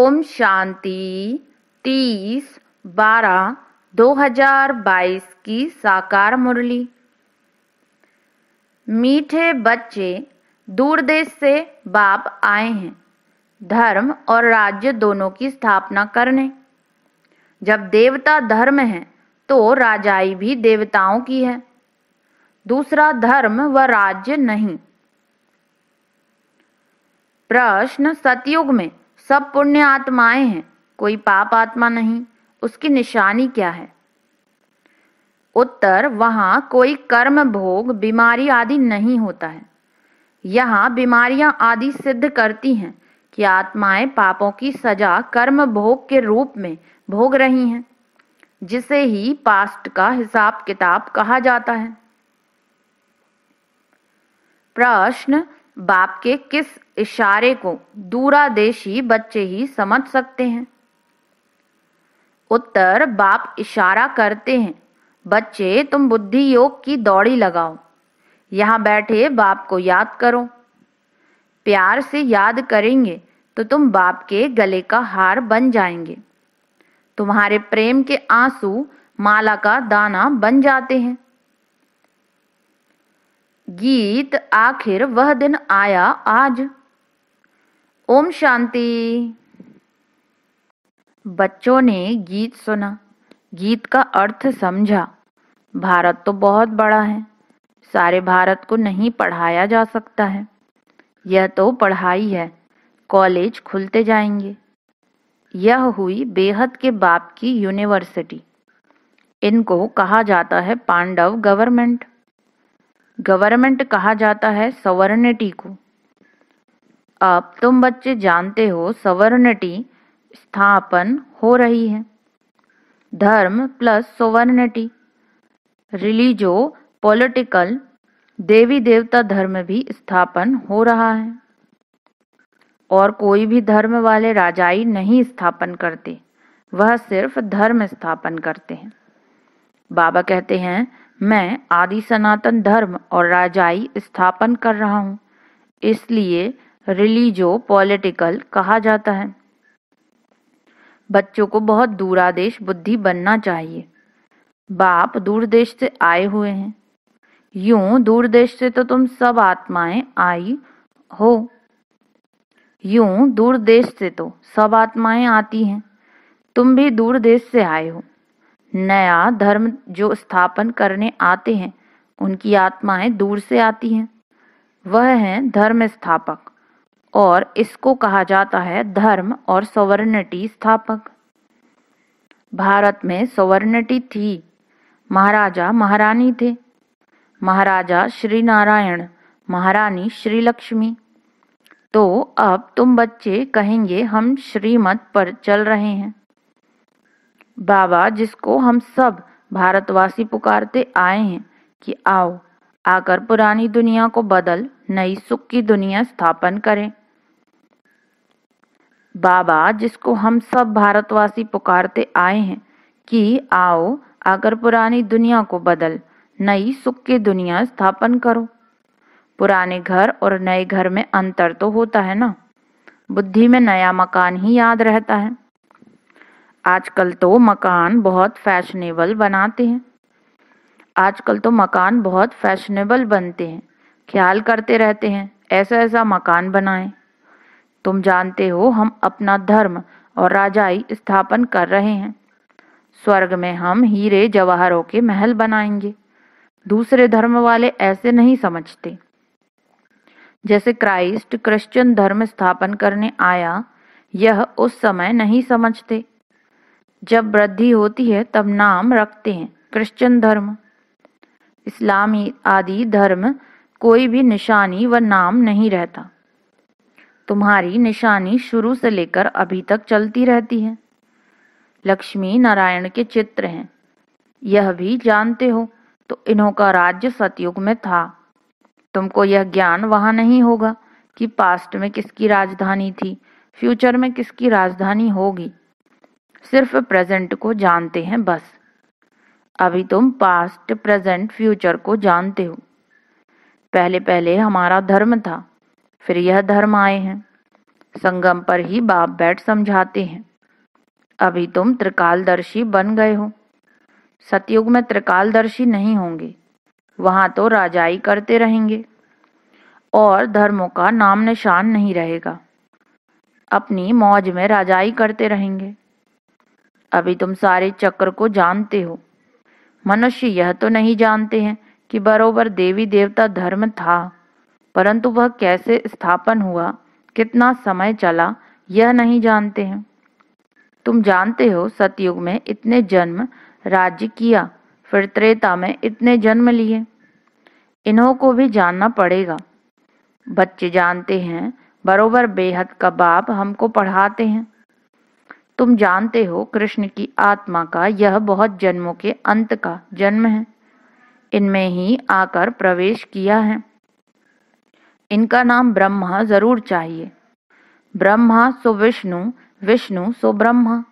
ओम शांति तीस बारह दो हजार बाईस की साकार मुरली मीठे बच्चे दूर देश से बाप आए हैं धर्म और राज्य दोनों की स्थापना करने जब देवता धर्म है तो राजाई भी देवताओं की है दूसरा धर्म व राज्य नहीं प्रश्न सतयुग में सब पुण्य आत्माएं हैं कोई पाप आत्मा नहीं उसकी निशानी क्या है उत्तर वहां कोई कर्म भोग बीमारी आदि नहीं होता है यहाँ बीमारियां आदि सिद्ध करती हैं कि आत्माएं पापों की सजा कर्म भोग के रूप में भोग रही हैं जिसे ही पास्ट का हिसाब किताब कहा जाता है प्रश्न बाप के किस इशारे को दूरादेशी बच्चे ही समझ सकते हैं उत्तर बाप इशारा करते हैं बच्चे तुम बुद्धि योग की दौड़ी लगाओ यहाँ बैठे बाप को याद करो प्यार से याद करेंगे तो तुम बाप के गले का हार बन जाएंगे तुम्हारे प्रेम के आंसू माला का दाना बन जाते हैं गीत आखिर वह दिन आया आज ओम शांति बच्चों ने गीत सुना गीत का अर्थ समझा भारत तो बहुत बड़ा है सारे भारत को नहीं पढ़ाया जा सकता है यह तो पढ़ाई है कॉलेज खुलते जाएंगे यह हुई बेहद के बाप की यूनिवर्सिटी इनको कहा जाता है पांडव गवर्नमेंट गवर्नमेंट कहा जाता है सवर्निटी को अब तुम बच्चे जानते हो सवर्निटी स्थापन हो रही है धर्म प्लस सोवर्निटी रिलीजो पॉलिटिकल देवी देवता धर्म भी स्थापन हो रहा है और कोई भी धर्म वाले राजाई नहीं स्थापन करते वह सिर्फ धर्म स्थापन करते हैं बाबा कहते हैं मैं आदि सनातन धर्म और राजाई स्थापन कर रहा हूँ इसलिए रिलीजो पॉलिटिकल कहा जाता है बच्चों को बहुत दूरादेश बुद्धि बनना चाहिए बाप दूर देश से आए हुए हैं यूं दूर देश से तो तुम सब आत्माएं आई हो यूं दूर देश से तो सब आत्माएं आती हैं तुम भी दूर देश से आए हो नया धर्म जो स्थापन करने आते हैं उनकी आत्माएं दूर से आती हैं वह हैं धर्म स्थापक और इसको कहा जाता है धर्म और सवर्णिटी स्थापक भारत में सवर्णिटी थी महाराजा महारानी थे महाराजा श्री नारायण महारानी श्री लक्ष्मी तो अब तुम बच्चे कहेंगे हम श्रीमत पर चल रहे हैं बाबा जिसको हम सब भारतवासी पुकारते आए हैं कि आओ आकर पुरानी दुनिया को बदल नई सुख की दुनिया स्थापन करें बाबा जिसको हम सब भारतवासी पुकारते आए हैं कि आओ आकर पुरानी दुनिया को बदल नई सुख की दुनिया स्थापन करो पुराने घर और नए घर में अंतर तो होता है ना बुद्धि में नया मकान ही याद रहता है आजकल तो मकान बहुत फैशनेबल बनाते हैं आजकल तो मकान बहुत फैशनेबल बनते हैं ख्याल करते रहते हैं ऐसा ऐसा मकान बनाए तुम जानते हो हम अपना धर्म और राजाई स्थापन कर रहे हैं स्वर्ग में हम हीरे जवाहरों के महल बनाएंगे दूसरे धर्म वाले ऐसे नहीं समझते जैसे क्राइस्ट क्रिश्चियन धर्म स्थापन करने आया यह उस समय नहीं समझते जब वृद्धि होती है तब नाम रखते हैं क्रिश्चियन धर्म इस्लामी आदि धर्म कोई भी निशानी व नाम नहीं रहता तुम्हारी निशानी शुरू से लेकर अभी तक चलती रहती है लक्ष्मी नारायण के चित्र हैं यह भी जानते हो तो इन्हों का राज्य सतयुग में था तुमको यह ज्ञान वहां नहीं होगा कि पास्ट में किसकी राजधानी थी फ्यूचर में किसकी राजधानी होगी सिर्फ प्रेजेंट को जानते हैं बस अभी तुम पास्ट प्रेजेंट फ्यूचर को जानते हो पहले पहले हमारा धर्म था फिर यह धर्म आए हैं संगम पर ही बाप बैठ समझाते हैं अभी तुम त्रिकालदर्शी बन गए हो सतयुग में त्रिकालदर्शी नहीं होंगे वहां तो राजाई करते रहेंगे और धर्मों का नाम निशान नहीं रहेगा अपनी मौज में राजाई करते रहेंगे अभी तुम सारे चक्र को जानते हो मनुष्य यह तो नहीं जानते हैं कि बरोबर देवी देवता धर्म था परंतु वह कैसे स्थापन हुआ कितना समय चला यह नहीं जानते हैं तुम जानते हो सतयुग में इतने जन्म राज्य किया फिर त्रेता में इतने जन्म लिए इन्हों को भी जानना पड़ेगा बच्चे जानते हैं बरोबर बेहद का बाप हमको पढ़ाते हैं तुम जानते हो कृष्ण की आत्मा का यह बहुत जन्मों के अंत का जन्म है इनमें ही आकर प्रवेश किया है इनका नाम ब्रह्मा जरूर चाहिए ब्रह्मा सो विष्णु विष्णु सो ब्रह्मा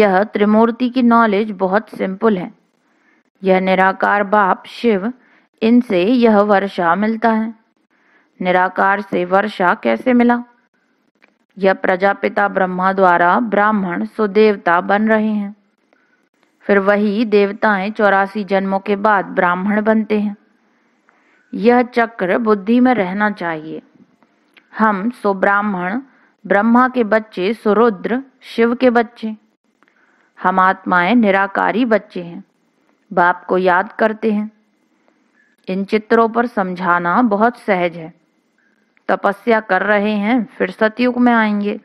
यह त्रिमूर्ति की नॉलेज बहुत सिंपल है यह निराकार बाप शिव इनसे यह वर्षा मिलता है निराकार से वर्षा कैसे मिला यह प्रजापिता ब्रह्मा द्वारा ब्राह्मण सुदेवता बन रहे हैं फिर वही देवताएं चौरासी जन्मों के बाद ब्राह्मण बनते हैं यह चक्र बुद्धि में रहना चाहिए हम सुब्राह्मण ब्रह्मा के बच्चे सुरुद्र शिव के बच्चे हम आत्माएं निराकारी बच्चे हैं बाप को याद करते हैं इन चित्रों पर समझाना बहुत सहज है तपस्या कर रहे हैं फिर सतयुग में आएंगे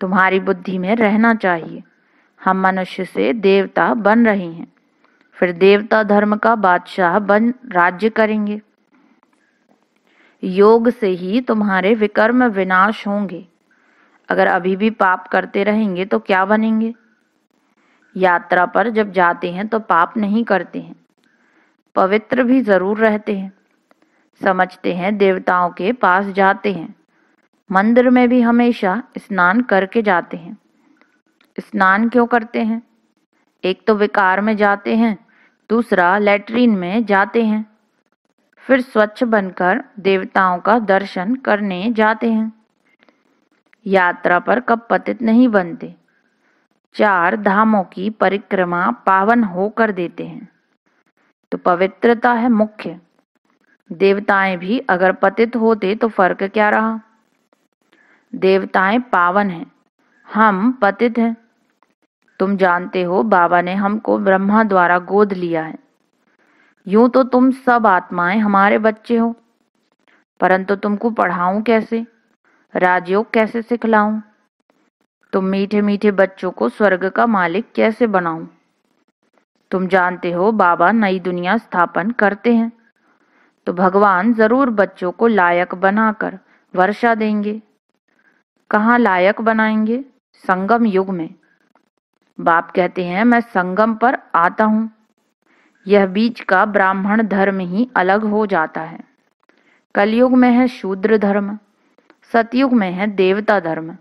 तुम्हारी बुद्धि में रहना चाहिए हम मनुष्य से देवता बन रहे हैं फिर देवता धर्म का बादशाह बन राज्य करेंगे योग से ही तुम्हारे विकर्म विनाश होंगे अगर अभी भी पाप करते रहेंगे तो क्या बनेंगे यात्रा पर जब जाते हैं तो पाप नहीं करते हैं पवित्र भी जरूर रहते हैं समझते हैं देवताओं के पास जाते हैं मंदिर में भी हमेशा स्नान करके जाते हैं स्नान क्यों करते हैं एक तो विकार में जाते हैं दूसरा लेटरिन में जाते हैं फिर स्वच्छ बनकर देवताओं का दर्शन करने जाते हैं यात्रा पर कब पतित नहीं बनते चार धामों की परिक्रमा पावन होकर देते हैं तो पवित्रता है मुख्य देवताएं भी अगर पतित होते तो फर्क क्या रहा देवताएं पावन हैं हम पतित हैं तुम जानते हो बाबा ने हमको ब्रह्मा द्वारा गोद लिया है यूं तो तुम सब आत्माएं हमारे बच्चे हो परंतु तुमको पढ़ाऊं कैसे राजयोग कैसे सिखलाऊं तुम मीठे मीठे बच्चों को स्वर्ग का मालिक कैसे बनाऊं तुम जानते हो बाबा नई दुनिया स्थापन करते हैं तो भगवान जरूर बच्चों को लायक बनाकर वर्षा देंगे कहाँ लायक बनाएंगे संगम युग में बाप कहते हैं मैं संगम पर आता हूं यह बीच का ब्राह्मण धर्म ही अलग हो जाता है कलयुग में है शूद्र धर्म सतयुग में है देवता धर्म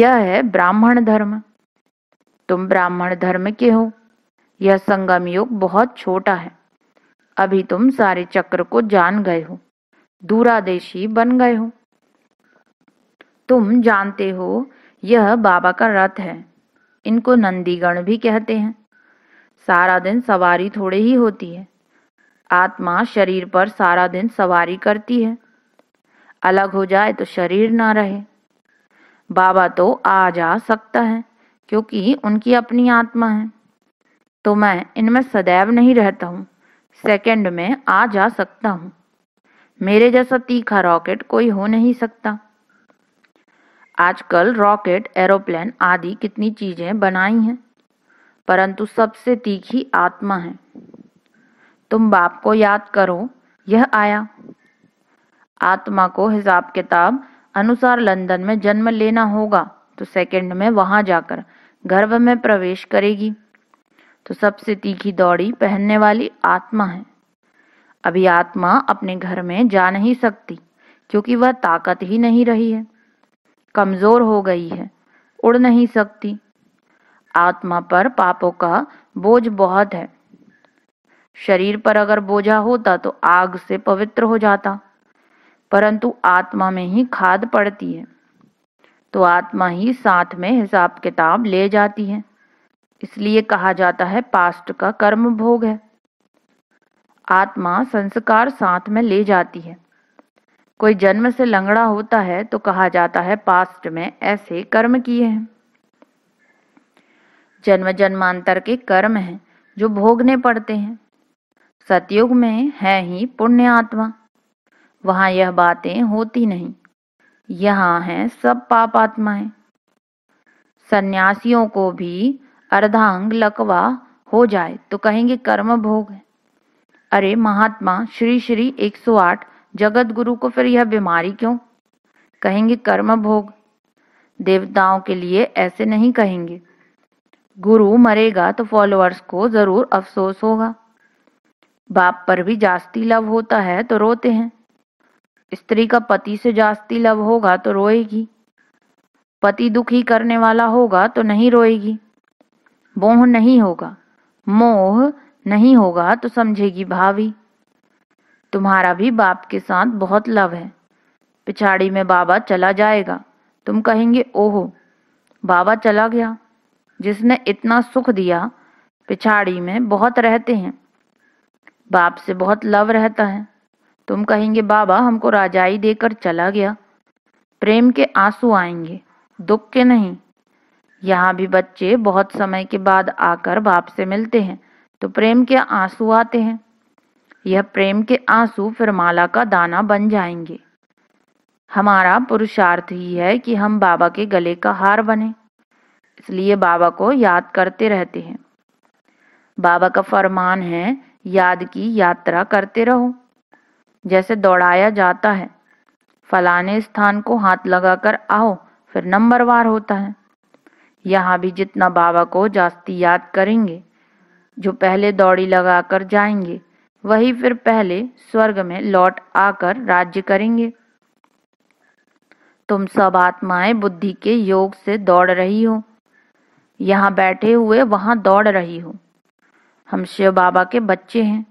यह है ब्राह्मण धर्म तुम ब्राह्मण धर्म के हो यह संगम युग बहुत छोटा है अभी तुम सारे चक्र को जान गए हो दूरादेशी बन गए हो तुम जानते हो यह बाबा का रथ है इनको नंदीगण भी कहते हैं सारा दिन सवारी थोड़े ही होती है आत्मा शरीर पर सारा दिन सवारी करती है अलग हो जाए तो शरीर ना रहे बाबा तो आ जा सकता है क्योंकि उनकी अपनी आत्मा है तो मैं इनमें सदैव नहीं रहता हूं सेकंड में आ जा सकता हूं मेरे जैसा तीखा रॉकेट कोई हो नहीं सकता आजकल रॉकेट एरोप्लेन आदि कितनी चीजें बनाई हैं परंतु सबसे तीखी आत्मा है तुम बाप को याद करो यह आया आत्मा को हिसाब किताब अनुसार लंदन में जन्म लेना होगा तो सेकंड में वहां जाकर गर्भ में प्रवेश करेगी तो सबसे तीखी दौड़ी पहनने वाली आत्मा है अभी आत्मा अपने घर में जा नहीं सकती क्योंकि वह ताकत ही नहीं रही है कमजोर हो गई है उड़ नहीं सकती आत्मा पर पापों का बोझ बहुत है शरीर पर अगर बोझा होता तो आग से पवित्र हो जाता परंतु आत्मा में ही खाद पड़ती है तो आत्मा ही साथ में हिसाब किताब ले जाती है इसलिए कहा जाता है पास्ट का कर्म भोग है आत्मा संस्कार साथ में ले जाती है कोई जन्म से लंगड़ा होता है तो कहा जाता है पास्ट में ऐसे कर्म किए हैं जन्म जन्मांतर के कर्म हैं जो भोगने पड़ते हैं सतयुग में है ही पुण्य आत्मा वहां यह बातें होती नहीं यहाँ हैं सब पाप आत्माएं सन्यासियों को भी अर्धांग लकवा हो जाए तो कहेंगे कर्म भोग है अरे महात्मा श्री श्री 108 जगत गुरु को फिर यह बीमारी क्यों कहेंगे कर्म भोग देवताओं के लिए ऐसे नहीं कहेंगे गुरु मरेगा तो फॉलोअर्स को जरूर अफसोस होगा बाप पर भी जास्ती लव होता है तो रोते हैं स्त्री का पति से जास्ती लव होगा तो रोएगी पति दुखी करने वाला होगा तो नहीं रोएगी मोह नहीं होगा मोह नहीं होगा तो समझेगी भाभी तुम्हारा भी बाप के साथ बहुत लव है पिछाड़ी में बाबा चला जाएगा तुम कहेंगे ओहो बाबा चला गया जिसने इतना सुख दिया पिछाड़ी में बहुत रहते हैं बाप से बहुत लव रहता है तुम कहेंगे बाबा हमको राजाई देकर चला गया प्रेम के आंसू आएंगे दुख के नहीं यहाँ भी बच्चे बहुत समय के बाद आकर बाप से मिलते हैं तो प्रेम के आंसू आते हैं यह प्रेम के आंसू फिर माला का दाना बन जाएंगे हमारा पुरुषार्थ ही है कि हम बाबा के गले का हार बने इसलिए बाबा को याद करते रहते हैं बाबा का फरमान है याद की यात्रा करते रहो जैसे दौड़ाया जाता है फलाने स्थान को हाथ लगाकर आओ फिर नंबरवार होता है यहाँ भी जितना बाबा को जास्ती याद करेंगे जो पहले दौड़ी लगाकर जाएंगे वही फिर पहले स्वर्ग में लौट आकर राज्य करेंगे तुम सब आत्माएं बुद्धि के योग से दौड़ रही हो यहाँ बैठे हुए वहां दौड़ रही हो हम शिव बाबा के बच्चे हैं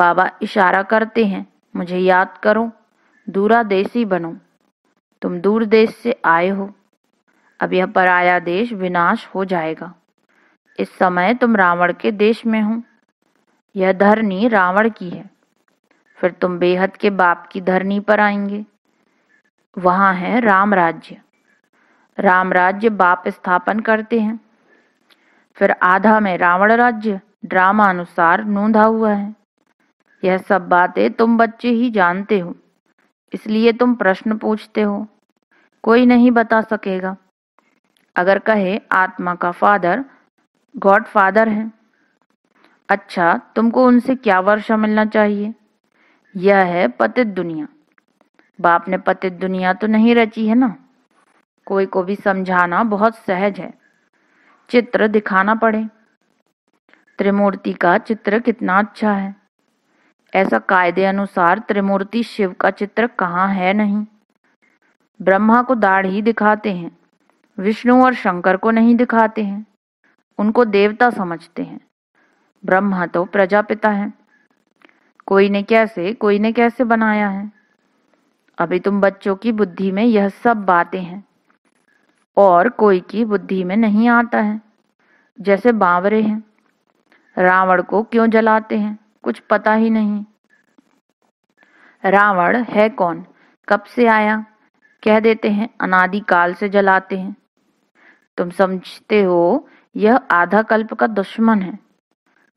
बाबा इशारा करते हैं मुझे याद करो दूरा दूरादेशी बनो तुम दूर देश से आए हो अब यह पराया देश विनाश हो जाएगा इस समय तुम रावण के देश में हो यह धरनी रावण की है फिर तुम बेहद के बाप की धरनी पर आएंगे वहां है राम राज्य राम राज्य बाप स्थापन करते हैं फिर आधा में रावण राज्य ड्रामा अनुसार नूंधा हुआ है यह सब बातें तुम बच्चे ही जानते हो इसलिए तुम प्रश्न पूछते हो कोई नहीं बता सकेगा अगर कहे आत्मा का फादर गॉड फादर है अच्छा तुमको उनसे क्या वर्षा मिलना चाहिए यह है पतित दुनिया बाप ने पतित दुनिया तो नहीं रची है ना कोई को भी समझाना बहुत सहज है चित्र दिखाना पड़े त्रिमूर्ति का चित्र कितना अच्छा है ऐसा कायदे अनुसार त्रिमूर्ति शिव का चित्र कहाँ है नहीं ब्रह्मा को दाढ़ी दिखाते हैं विष्णु और शंकर को नहीं दिखाते हैं उनको देवता समझते हैं ब्रह्मा तो प्रजापिता है कोई ने कैसे कोई ने कैसे बनाया है अभी तुम बच्चों की बुद्धि में यह सब बातें हैं और कोई की बुद्धि में नहीं आता है जैसे बावरे हैं रावण को क्यों जलाते हैं कुछ पता ही नहीं रावण है कौन कब से आया कह देते हैं अनादि काल से जलाते हैं तुम समझते हो यह आधा कल्प का दुश्मन है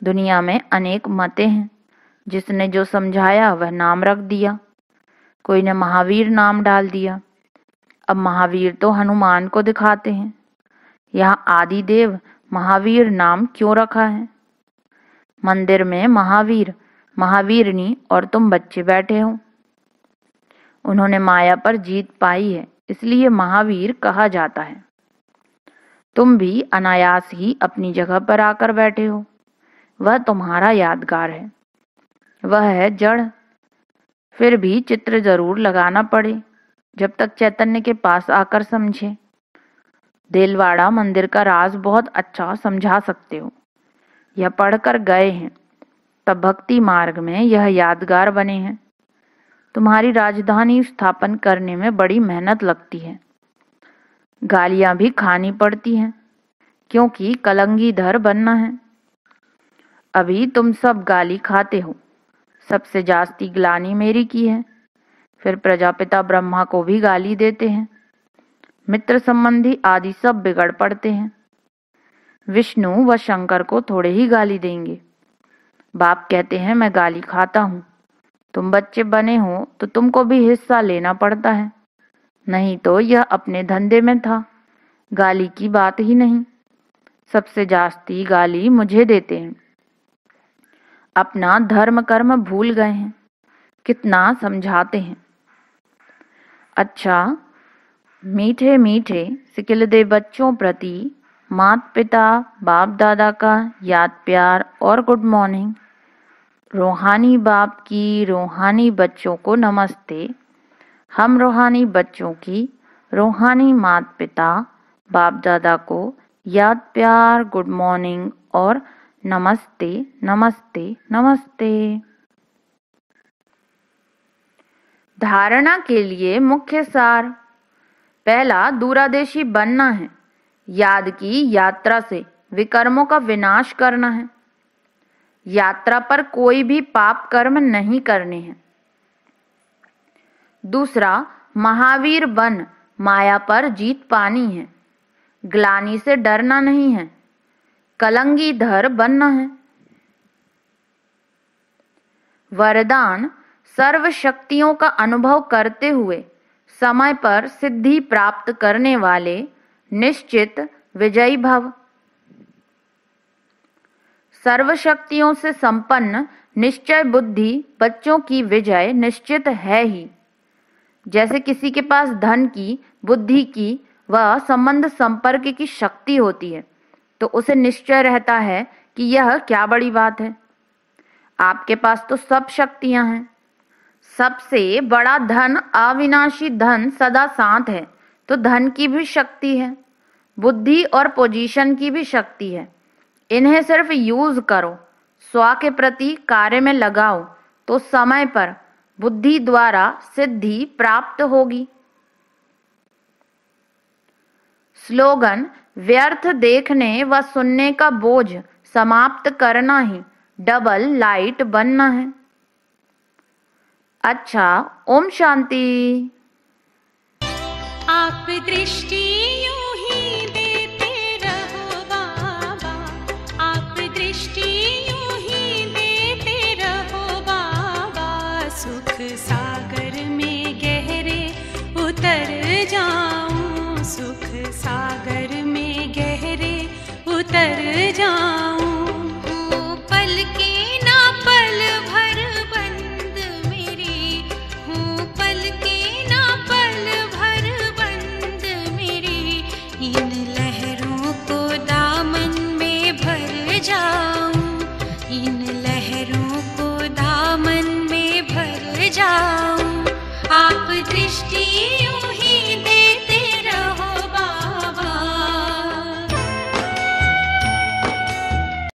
दुनिया में अनेक मते हैं जिसने जो समझाया वह नाम रख दिया कोई ने महावीर नाम डाल दिया अब महावीर तो हनुमान को दिखाते हैं यह आदिदेव महावीर नाम क्यों रखा है मंदिर में महावीर महावीरनी और तुम बच्चे बैठे हो उन्होंने माया पर जीत पाई है इसलिए महावीर कहा जाता है तुम भी अनायास ही अपनी जगह पर आकर बैठे हो वह तुम्हारा यादगार है वह है जड़ फिर भी चित्र जरूर लगाना पड़े जब तक चैतन्य के पास आकर समझे देलवाड़ा मंदिर का राज बहुत अच्छा समझा सकते हो यह पढ़कर गए हैं तब भक्ति मार्ग में यह यादगार बने हैं तुम्हारी राजधानी स्थापन करने में बड़ी मेहनत लगती है गालियां भी खानी पड़ती हैं क्योंकि कलंगी धर बनना है अभी तुम सब गाली खाते हो सबसे जास्ती ग्लानी मेरी की है फिर प्रजापिता ब्रह्मा को भी गाली देते हैं मित्र संबंधी आदि सब बिगड़ पड़ते हैं विष्णु व शंकर को थोड़े ही गाली देंगे बाप कहते हैं मैं गाली खाता हूँ तुम बच्चे बने हो तो तुमको भी हिस्सा लेना पड़ता है नहीं तो यह अपने धंधे में था गाली की बात ही नहीं सबसे जास्ती गाली मुझे देते हैं अपना धर्म कर्म भूल गए हैं कितना समझाते हैं अच्छा मीठे मीठे सिकिलदे बच्चों प्रति मात पिता बाप दादा का याद प्यार और गुड मॉर्निंग रूहानी बाप की रूहानी बच्चों को नमस्ते हम रूहानी बच्चों की रूहानी मात पिता बाप दादा को याद प्यार गुड मॉर्निंग और नमस्ते नमस्ते नमस्ते धारणा के लिए मुख्य सार पहला दूरादेशी बनना है याद की यात्रा से विकर्मों का विनाश करना है यात्रा पर कोई भी पाप कर्म नहीं करने हैं दूसरा महावीर बन माया पर जीत पानी है ग्लानी से डरना नहीं है कलंगी धर बनना है वरदान सर्व शक्तियों का अनुभव करते हुए समय पर सिद्धि प्राप्त करने वाले निश्चित विजयी भव सर्व शक्तियों से संपन्न निश्चय बुद्धि बच्चों की विजय निश्चित है ही जैसे किसी के पास धन की बुद्धि की व संबंध संपर्क की शक्ति होती है तो उसे निश्चय रहता है कि यह क्या बड़ी बात है आपके पास तो सब शक्तियां हैं सबसे बड़ा धन अविनाशी धन सदा साथ है तो धन की भी शक्ति है बुद्धि और पोजीशन की भी शक्ति है इन्हें सिर्फ यूज करो स्व के प्रति कार्य में लगाओ तो समय पर बुद्धि द्वारा सिद्धि प्राप्त होगी स्लोगन व्यर्थ देखने व सुनने का बोझ समाप्त करना ही डबल लाइट बनना है अच्छा ओम शांति आप दृष्टि सागर में गहरे उतर जाऊं